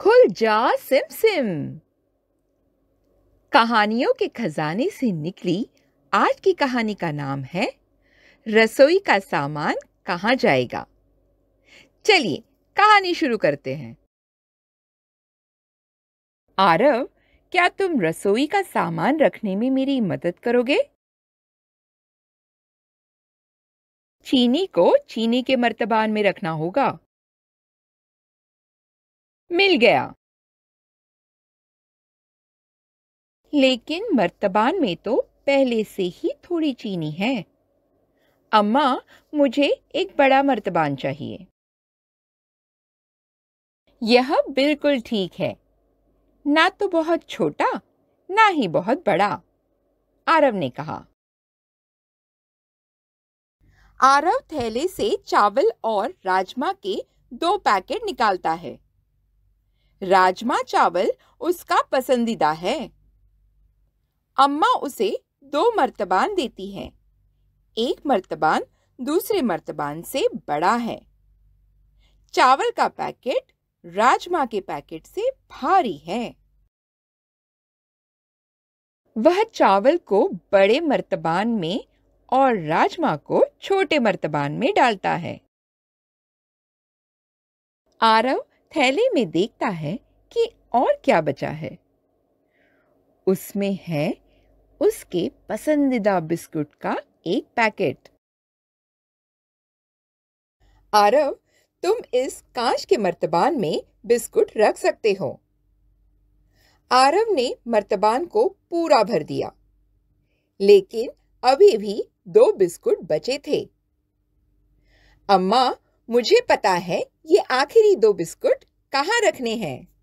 खुल जा SIM SIM कहानियों के खजाने से निकली आज की कहानी का नाम है रसोई का सामान कहाँ जाएगा चलिए कहानी शुरू करते हैं आरव क्या तुम रसोई का सामान रखने में मेरी मदद करोगे चीनी को चीनी के मर्तबान में रखना होगा मिल गया लेकिन मर्तबान में तो पहले से ही थोड़ी चीनी है अम्मा मुझे एक बड़ा मर्तबान चाहिए यह बिल्कुल ठीक है ना तो बहुत छोटा ना ही बहुत बड़ा आरव ने कहा आरव थैले से चावल और राजमा के दो पैकेट निकालता है राजमा चावल उसका पसंदीदा है अम्मा उसे दो मर्तबान देती है एक मर्तबान दूसरे मर्तबान से बड़ा है चावल का पैकेट राजमा के पैकेट से भारी है वह चावल को बड़े मर्तबान में और राजमा को छोटे मर्तबान में डालता है आरव थैले में देखता है कि और क्या बचा है उसमें है उसके पसंदीदा बिस्कुट का एक पैकेट आरव तुम इस कांच के मर्तबान में बिस्कुट रख सकते हो आरव ने मर्तबान को पूरा भर दिया लेकिन अभी भी दो बिस्कुट बचे थे अम्मा मुझे पता है ये आखिरी दो बिस्कुट कहाँ रखने हैं